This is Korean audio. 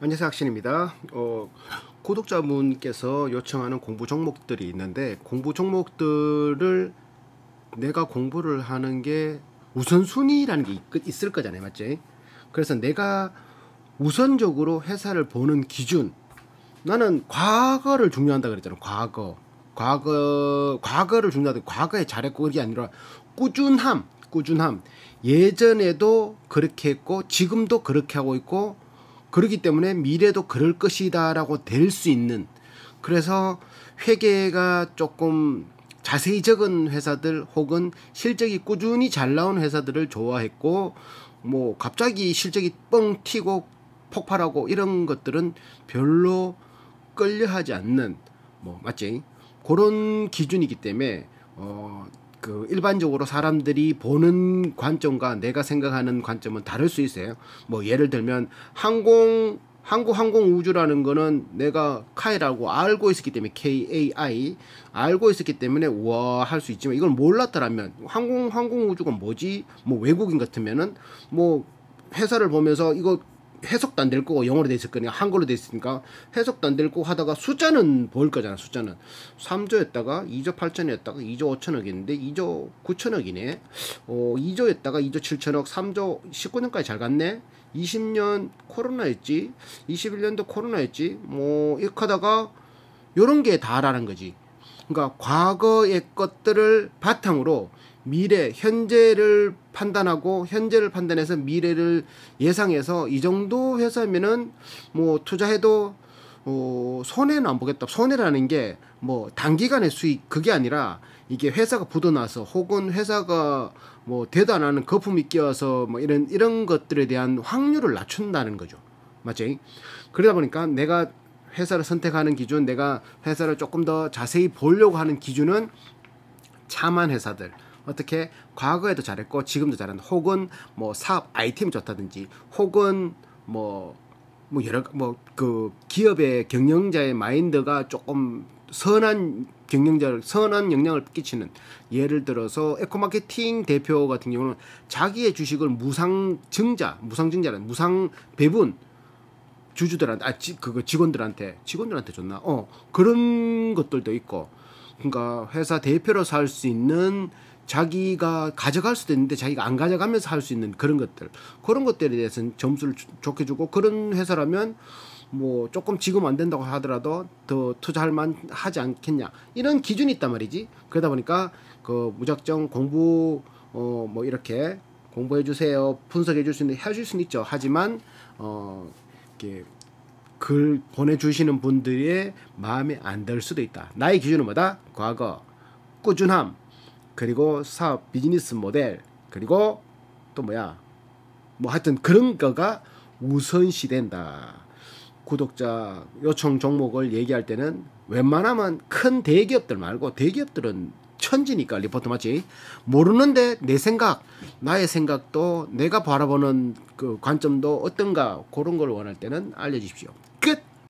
안녕하세요 학신입니다 어, 구독자분께서 요청하는 공부 종목들이 있는데 공부 종목들을 내가 공부를 하는 게 우선순위라는 게 있, 을 거잖아요 맞지 그래서 내가 우선적으로 회사를 보는 기준 나는 과거를 중요한다 그랬잖아 과거 과거 과거를 중요하다 과거에 잘했고 그게 아니라 꾸준함 꾸준함 예전에도 그렇게 했고 지금도 그렇게 하고 있고 그렇기 때문에 미래도 그럴 것이다라고 될 수 있는 그래서 회계가 조금 자세히 적은 회사들 혹은 실적이 꾸준히 잘 나온 회사들을 좋아했고 뭐 갑자기 실적이 뻥 튀고 폭발하고 이런 것들은 별로 끌려하지 않는 뭐 맞지 그런 기준이기 때문에 어그 일반적으로 사람들이 보는 관점과 내가 생각하는 관점은 다를 수 있어요. 뭐 예를 들면 항공 한국 항공 우주라는 거는 내가 카라고 알고 있었기 때문에 KAI 알고 있었기 때문에 와할 수 있지만 이걸 몰랐더라면 항공 항공 우주가 뭐지? 뭐 외국인 같으면은 뭐 회사를 보면서 이거 해석도 안 될 거고 영어로 돼 있을 거니까 한글로 돼 있으니까 해석도 안 될 거고 하다가 숫자는 보일 거잖아 숫자는 3조였다가 2조 8천이었다가 2조 5천억이었는데 2조 9천억이네 어 2조였다가 2조 7천억 3조 19년까지 잘 갔네 20년 코로나였지 21년도 코로나였지 뭐 이렇게 하다가 요런 게 다라는 거지 그러니까 과거의 것들을 바탕으로 미래, 현재를 판단하고 현재를 판단해서 미래를 예상해서 이 정도 회사면은 뭐 투자해도 어, 손해는 안 보겠다. 손해라는 게 뭐 단기간의 수익 그게 아니라 이게 회사가 부도나서 혹은 회사가 뭐 대단한 거품이 끼어서 뭐 이런 이런 것들에 대한 확률을 낮춘다는 거죠. 맞지? 그러다 보니까 내가 회사를 선택하는 기준, 내가 회사를 조금 더 자세히 보려고 하는 기준은 참한 회사들, 어떻게 과거에도 잘했고 지금도 잘한는 혹은 뭐 사업 아이템이 좋다든지 혹은 뭐뭐 뭐 여러 뭐 그 기업의 경영자의 마인드가 조금 선한 경영자를 선한 영향을 끼치는 예를 들어서 에코마케팅 대표 같은 경우는 자기의 주식을 무상 증자, 무상 증자는 무상 배분 주주들한테 아 지, 그거 직원들한테 직원들한테 줬나? 어 그런 것들도 있고 그러니까 회사 대표로 살 수 있는 자기가 가져갈 수도 있는데 자기가 안 가져가면서 할 수 있는 그런 것들 그런 것들에 대해서는 점수를 좋게 주고 그런 회사라면 뭐 조금 지금 안 된다고 하더라도 더 투자할 만 하지 않겠냐 이런 기준이 있단 말이지 그러다 보니까 그 무작정 공부 어 뭐 이렇게 공부해 주세요 분석해 줄 수 있는 해줄 수는 있죠 하지만 어 이렇게 글 보내주시는 분들의 마음에 안 들 수도 있다 나의 기준은 뭐다 과거 꾸준함 그리고 사업 비즈니스 모델 그리고 또 뭐야 뭐 하여튼 그런 거가 우선시 된다. 구독자 요청 종목을 얘기할 때는 웬만하면 큰 대기업들 말고 대기업들은 천지니까 리포트 맞지? 모르는데 내 생각, 나의 생각도 내가 바라보는 그 관점도 어떤가 그런 걸 원할 때는 알려주십시오.